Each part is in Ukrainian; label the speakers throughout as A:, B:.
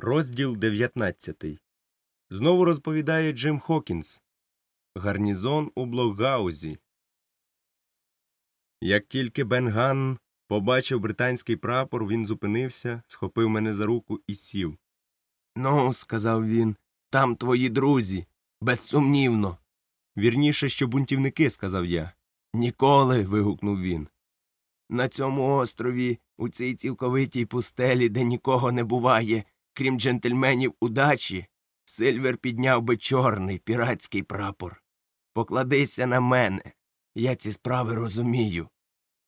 A: Розділ 19. Знову розповідає Джим Хокінс. Гарнізон у Блокгаузі. Як тільки Бенганн побачив британський прапор, він зупинився, схопив мене за руку і сів. Ну, сказав він, там твої друзі. Безсумнівно. Вірніше, що бунтівники, сказав я. Ніколи. вигукнув він. На цьому острові, у цій цілковитій пустелі, де нікого не буває крім джентльменів удачі, Сильвер підняв би чорний піратський прапор. Покладися на мене. Я ці справи розумію.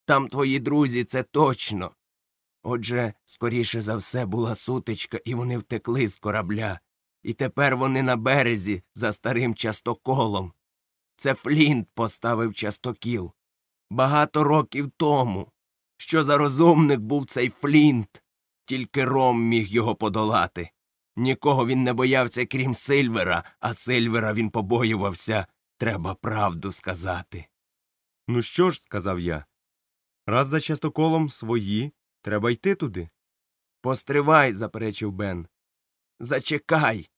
A: Там твої друзі, це точно. Отже, скоріше за все, була сутичка, і вони втекли з корабля. І тепер вони на березі за старим частоколом. Це Флінт поставив частокіл. Багато років тому. Що за розумник був цей Флінт? Тільки ром міг його подолати. Нікого він не боявся, крім Сильвера, а Сильвера він побоювався. Треба правду сказати. Ну що ж, сказав я. Раз за частоколом свої, треба йти туди. Постривай, заперечив Бен. Зачекай.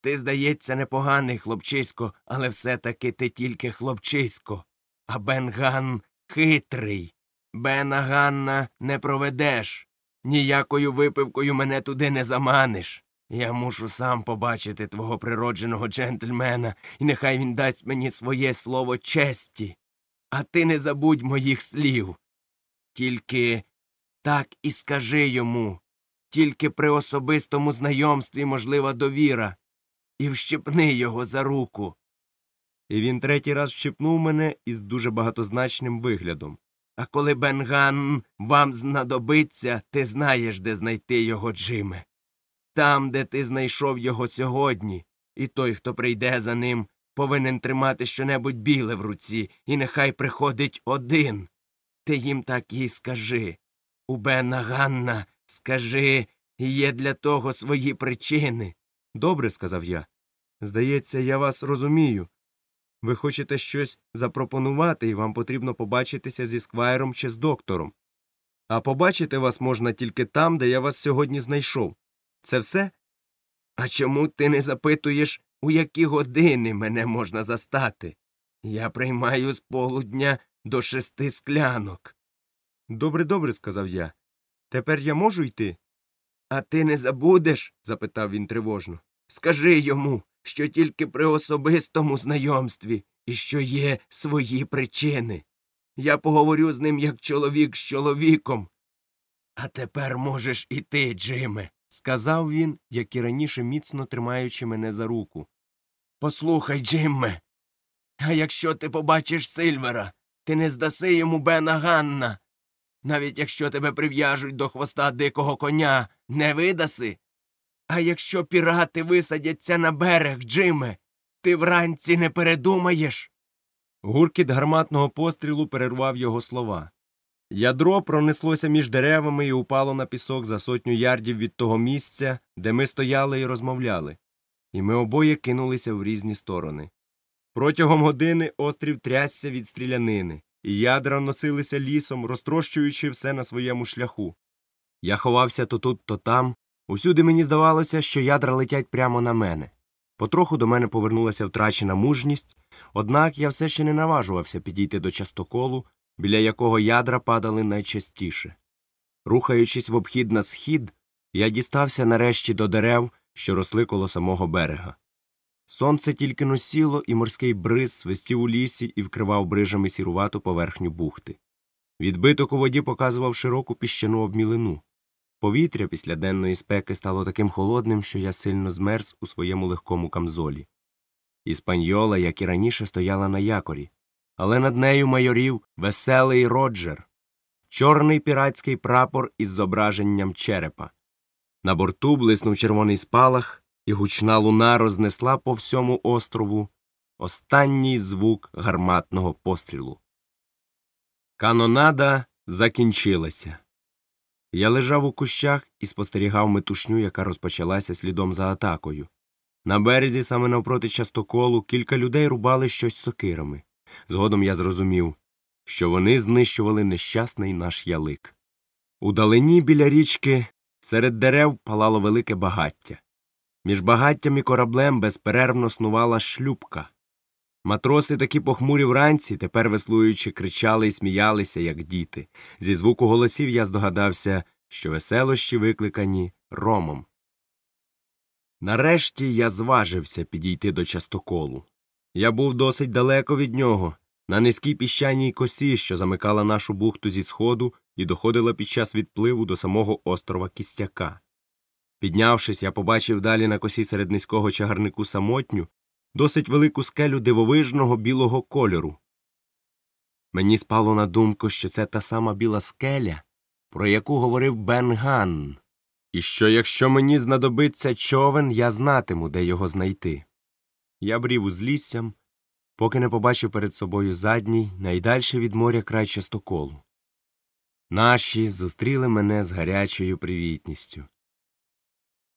A: Ти, здається, непоганий хлопчисько, але все таки ти тільки хлопчисько. А Бен Ган хитрий. Бена Ганна не проведеш. Ніякою випивкою мене туди не заманиш. Я мушу сам побачити твого природженого джентльмена, і нехай він дасть мені своє слово честі, а ти не забудь моїх слів. Тільки так і скажи йому, тільки при особистому знайомстві можлива довіра, і вщипни його за руку. І він третій раз щепнув мене із дуже багатозначним виглядом. А коли Бенган вам знадобиться, ти знаєш, де знайти його, Джиме. Там, де ти знайшов його сьогодні, і той, хто прийде за ним, повинен тримати щонебудь біле в руці, і нехай приходить один. Ти їм так і скажи. У Бена Ганна, скажи, є для того свої причини. Добре, сказав я. Здається, я вас розумію. Ви хочете щось запропонувати, і вам потрібно побачитися зі сквайром чи з доктором. А побачити вас можна тільки там, де я вас сьогодні знайшов. Це все? А чому ти не запитуєш, у які години мене можна застати? Я приймаю з полудня до шести склянок. Добре, добре, сказав я. Тепер я можу йти? А ти не забудеш? запитав він тривожно. Скажи йому, що тільки при особистому знайомстві і що є свої причини. Я поговорю з ним як чоловік з чоловіком. А тепер можеш іти, Джиме, сказав він, як і раніше міцно тримаючи мене за руку. Послухай, Джимме, а якщо ти побачиш Сильвера, ти не здаси йому Бена Ганна. Навіть якщо тебе прив'яжуть до хвоста дикого коня, не видаси. А якщо пірати висадяться на берег, Джиме, ти вранці не передумаєш. Гуркіт гарматного пострілу перервав його слова. Ядро пронеслося між деревами і упало на пісок за сотню ярдів від того місця, де ми стояли і розмовляли, і ми обоє кинулися в різні сторони. Протягом години острів трясся від стрілянини, і ядра носилися лісом, розтрощуючи все на своєму шляху. Я ховався то тут, то там, Усюди мені здавалося, що ядра летять прямо на мене. Потроху до мене повернулася втрачена мужність, однак я все ще не наважувався підійти до частоколу, біля якого ядра падали найчастіше. Рухаючись в обхід на схід, я дістався нарешті до дерев, що росли коло самого берега. Сонце тільки носіло, і морський бриз свистів у лісі і вкривав брижами сірувату поверхню бухти. Відбиток у воді показував широку піщану обмілину. Повітря після денної спеки стало таким холодним, що я сильно змерз у своєму легкому камзолі. Іспаньола, як і раніше, стояла на якорі, але над нею майорів веселий Роджер, чорний піратський прапор із зображенням черепа. На борту блиснув червоний спалах, і гучна луна рознесла по всьому острову останній звук гарматного пострілу. Канонада закінчилася. Я лежав у кущах і спостерігав метушню, яка розпочалася слідом за атакою. На березі, саме навпроти частоколу, кілька людей рубали щось сокирами. Згодом я зрозумів, що вони знищували нещасний наш ялик. У далині біля річки серед дерев палало велике багаття. Між багаттям і кораблем безперервно снувала шлюбка. Матроси, такі похмурі вранці, тепер веслуючи, кричали і сміялися, як діти. Зі звуку голосів я здогадався, що веселощі викликані ромом. Нарешті я зважився підійти до частоколу. Я був досить далеко від нього, на низькій піщаній косі, що замикала нашу бухту зі сходу і доходила під час відпливу до самого острова Кістяка. Піднявшись, я побачив далі на косі серед низького чагарнику самотню, досить велику скелю дивовижного білого кольору. Мені спало на думку, що це та сама біла скеля, про яку говорив Бен Бенган, і що якщо мені знадобиться човен, я знатиму, де його знайти. Я брів узліссям, поки не побачив перед собою задній, найдальше від моря край частоколу. Наші зустріли мене з гарячою привітністю.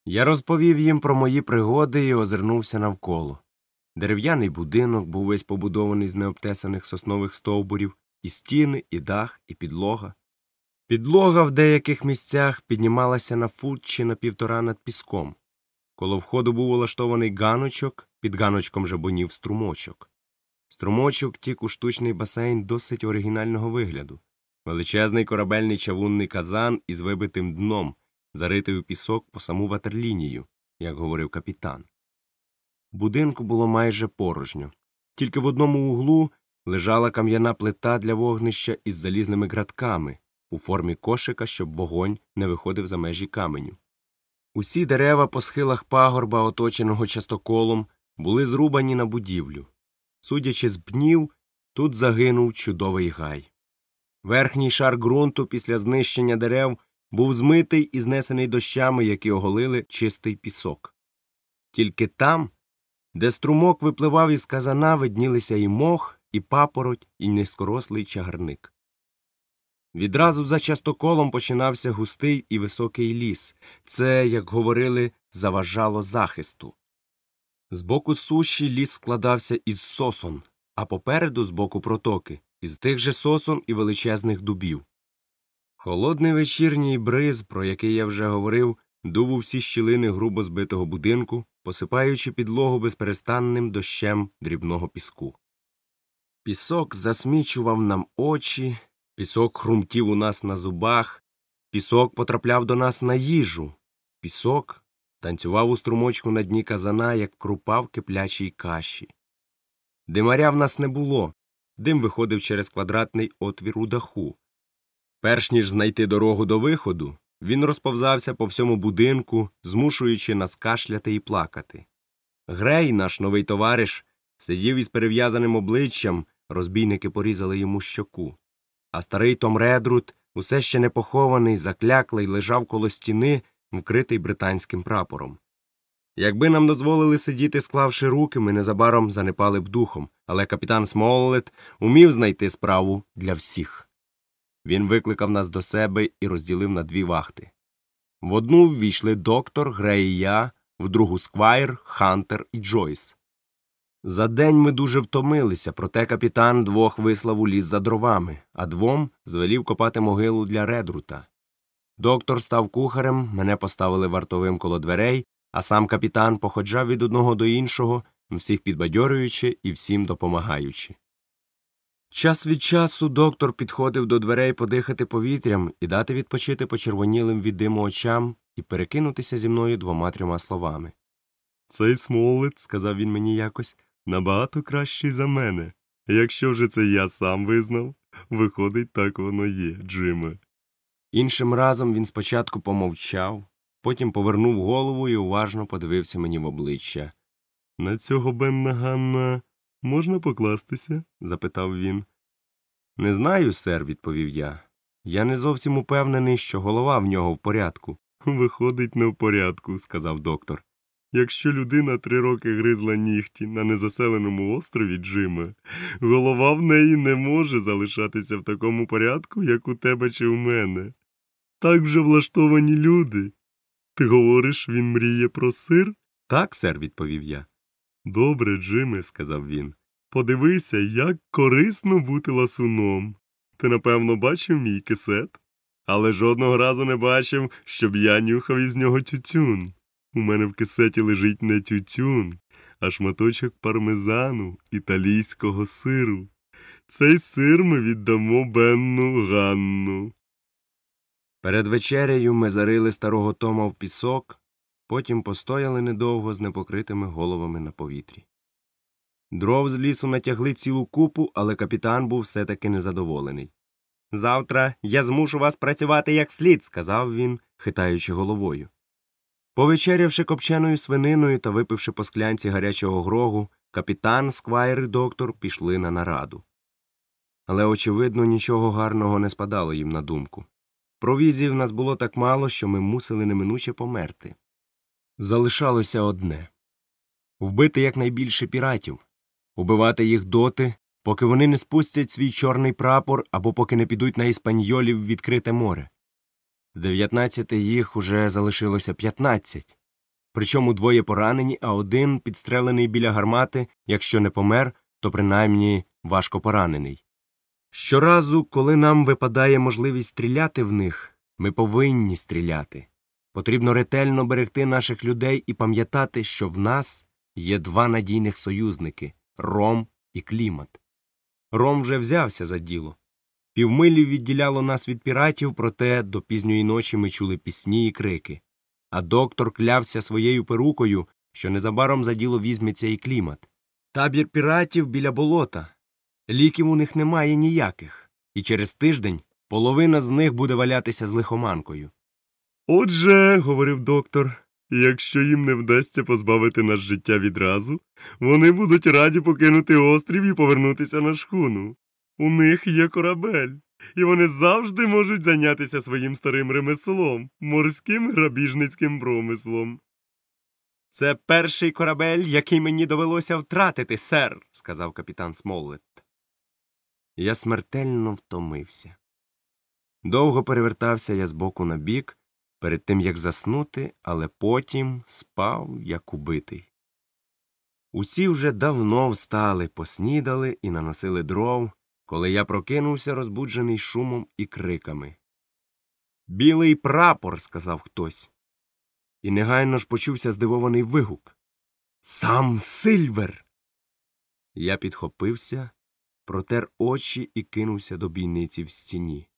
A: Я розповів їм про мої пригоди і озирнувся навколо. Дерев'яний будинок був весь побудований з необтесаних соснових стовбурів, і стіни, і дах, і підлога. Підлога в деяких місцях піднімалася на фут чи на півтора над піском. Коло входу був улаштований ганочок, під ганочком жабонів струмочок. Струмочок тік у штучний басейн досить оригінального вигляду, величезний корабельний чавунний казан із вибитим дном, заритий у пісок по саму ватерлінію, як говорив капітан. Будинку було майже порожньо. Тільки в одному углу лежала кам'яна плита для вогнища із залізними гратками у формі кошика, щоб вогонь не виходив за межі каменю. Усі дерева по схилах пагорба, оточеного частоколом, були зрубані на будівлю. Судячи з пнів, тут загинув чудовий гай. Верхній шар ґрунту після знищення дерев був змитий і знесений дощами, які оголили чистий пісок. Тільки там, де струмок випливав із казана, виднілися і мох, і папороть, і низькорослий чагарник. Відразу за частоколом починався густий і високий ліс це, як говорили, заважало захисту. З боку суші ліс складався із сосон, а попереду з боку протоки, із тих же сосон і величезних дубів. Холодний вечірній бриз, про який я вже говорив, дув у всі щілини грубо збитого будинку, посипаючи підлогу безперестанним дощем дрібного піску. Пісок засмічував нам очі, пісок хрумтів у нас на зубах, пісок потрапляв до нас на їжу, пісок танцював у струмочку на дні казана, як крупа в киплячій каші. Димаря в нас не було. Дим виходив через квадратний отвір у даху. Перш ніж знайти дорогу до виходу, він розповзався по всьому будинку, змушуючи нас кашляти і плакати. Грей, наш новий товариш, сидів із перев'язаним обличчям, розбійники порізали йому щоку. А старий Том Редрут, усе ще не похований, закляклий, лежав коло стіни, вкритий британським прапором. Якби нам дозволили сидіти, склавши руки, ми незабаром занепали б духом, але капітан Смоллет умів знайти справу для всіх. Він викликав нас до себе і розділив на дві вахти. В одну ввійшли доктор, Грей і я, в другу сквайр, Хантер і Джойс. За день ми дуже втомилися, проте капітан двох вислав у ліс за дровами, а двом звелів копати могилу для редрута. Доктор став кухарем, мене поставили вартовим коло дверей, а сам капітан походжав від одного до іншого, всіх підбадьорюючи і всім допомагаючи. Час від часу доктор підходив до дверей подихати повітрям і дати відпочити почервонілим від диму очам і перекинутися
B: зі мною двома трьома словами. Цей смолит, сказав він мені якось, набагато кращий за мене. Якщо вже це я сам визнав, виходить, так воно є, Джиме. Іншим разом він спочатку помовчав, потім
A: повернув голову і уважно подивився мені в обличчя. На цього Бенна Ганна Можна покластися? запитав він. Не знаю, сер, відповів
B: я. Я не зовсім упевнений, що голова в нього в порядку. Виходить, не в порядку, сказав доктор. Якщо людина три роки гризла нігті на незаселеному острові Джима, голова в неї не може залишатися в такому порядку, як у тебе чи у мене. Так вже влаштовані люди. Ти говориш, він мріє про сир? Так, сер, відповів я. Добре, Джиме, сказав він. Подивися, як корисно бути ласуном. Ти, напевно, бачив мій кисет, але жодного разу не бачив, щоб я нюхав із нього тютюн. У мене в кисеті лежить не тютюн, а шматочок пармезану італійського сиру. Цей сир ми віддамо Бенну Ганну. Перед вечерею ми зарили старого Тома в пісок,
A: потім постояли недовго з непокритими головами на повітрі. Дров з лісу натягли цілу купу, але капітан був все таки незадоволений. Завтра я змушу вас працювати як слід, сказав він, хитаючи головою. Повечерявши копченою свининою та випивши по склянці гарячого грогу, капітан, сквайр і доктор пішли на нараду. Але, очевидно, нічого гарного не спадало їм на думку. Провізів нас було так мало, що ми мусили неминуче померти. Залишалося одне вбити якнайбільше піратів, убивати їх доти, поки вони не спустять свій чорний прапор або поки не підуть на іспаньолів в відкрите море. З дев'ятнадцяти їх уже залишилося п'ятнадцять, причому двоє поранені, а один підстрелений біля гармати, якщо не помер, то принаймні важко поранений. Щоразу, коли нам випадає можливість стріляти в них, ми повинні стріляти. Потрібно ретельно берегти наших людей і пам'ятати, що в нас є два надійних союзники ром і клімат. Ром вже взявся за діло. Півмилі відділяло нас від піратів, проте до пізньої ночі ми чули пісні і крики. А доктор клявся своєю перукою, що незабаром за діло візьметься і клімат. Табір піратів біля болота. Ліків у них немає ніяких, і через тиждень
B: половина з них буде валятися з лихоманкою. Отже, говорив доктор, якщо їм не вдасться позбавити нас життя відразу, вони будуть раді покинути острів і повернутися на шхуну. У них є корабель, і вони завжди можуть зайнятися своїм старим ремеслом, морським грабіжницьким промислом. Це перший корабель, який мені довелося втратити, сер,
A: сказав капітан Смоллет. Я смертельно втомився. Довго перевертався я з боку на бік перед тим як заснути, але потім спав, як убитий. Усі вже давно встали, поснідали і наносили дров, коли я прокинувся, розбуджений шумом і криками. Білий прапор. сказав хтось. І негайно ж почувся здивований вигук. Сам Сильвер. Я підхопився, протер очі і кинувся до бійниці в стіні.